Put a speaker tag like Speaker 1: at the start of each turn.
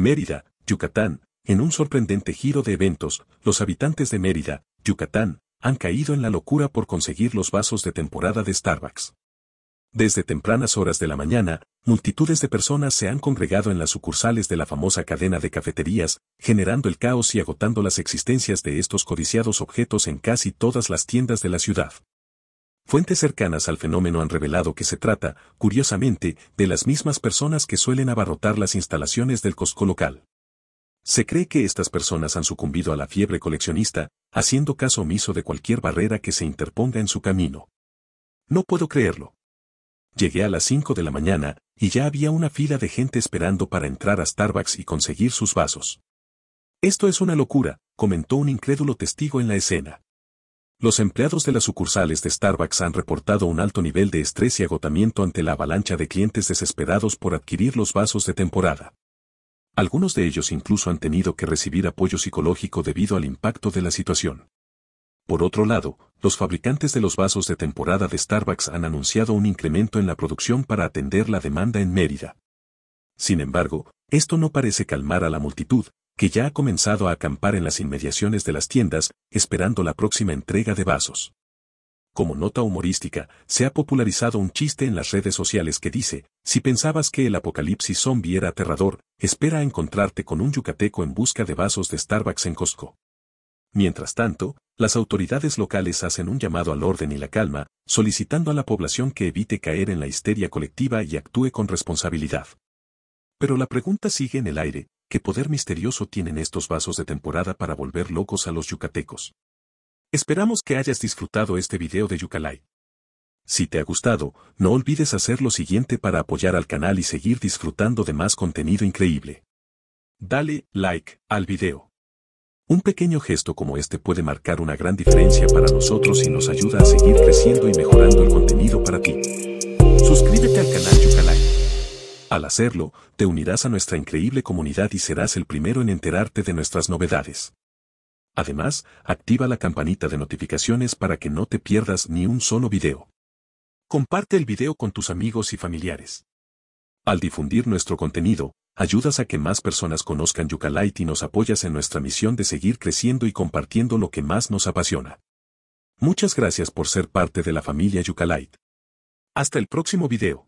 Speaker 1: Mérida, Yucatán, en un sorprendente giro de eventos, los habitantes de Mérida, Yucatán, han caído en la locura por conseguir los vasos de temporada de Starbucks. Desde tempranas horas de la mañana, multitudes de personas se han congregado en las sucursales de la famosa cadena de cafeterías, generando el caos y agotando las existencias de estos codiciados objetos en casi todas las tiendas de la ciudad. Fuentes cercanas al fenómeno han revelado que se trata, curiosamente, de las mismas personas que suelen abarrotar las instalaciones del Costco local. Se cree que estas personas han sucumbido a la fiebre coleccionista, haciendo caso omiso de cualquier barrera que se interponga en su camino. No puedo creerlo. Llegué a las 5 de la mañana y ya había una fila de gente esperando para entrar a Starbucks y conseguir sus vasos. Esto es una locura, comentó un incrédulo testigo en la escena. Los empleados de las sucursales de Starbucks han reportado un alto nivel de estrés y agotamiento ante la avalancha de clientes desesperados por adquirir los vasos de temporada. Algunos de ellos incluso han tenido que recibir apoyo psicológico debido al impacto de la situación. Por otro lado, los fabricantes de los vasos de temporada de Starbucks han anunciado un incremento en la producción para atender la demanda en Mérida. Sin embargo, esto no parece calmar a la multitud, que ya ha comenzado a acampar en las inmediaciones de las tiendas, esperando la próxima entrega de vasos. Como nota humorística, se ha popularizado un chiste en las redes sociales que dice, si pensabas que el apocalipsis zombie era aterrador, espera a encontrarte con un yucateco en busca de vasos de Starbucks en Costco. Mientras tanto, las autoridades locales hacen un llamado al orden y la calma, solicitando a la población que evite caer en la histeria colectiva y actúe con responsabilidad. Pero la pregunta sigue en el aire, qué poder misterioso tienen estos vasos de temporada para volver locos a los yucatecos. Esperamos que hayas disfrutado este video de Yucalay. Si te ha gustado, no olvides hacer lo siguiente para apoyar al canal y seguir disfrutando de más contenido increíble. Dale like al video. Un pequeño gesto como este puede marcar una gran diferencia para nosotros y nos ayuda a seguir creciendo y mejorando el contenido para ti. Suscríbete al canal al hacerlo, te unirás a nuestra increíble comunidad y serás el primero en enterarte de nuestras novedades. Además, activa la campanita de notificaciones para que no te pierdas ni un solo video. Comparte el video con tus amigos y familiares. Al difundir nuestro contenido, ayudas a que más personas conozcan Yucalite y nos apoyas en nuestra misión de seguir creciendo y compartiendo lo que más nos apasiona. Muchas gracias por ser parte de la familia Yucalite. Hasta el próximo video.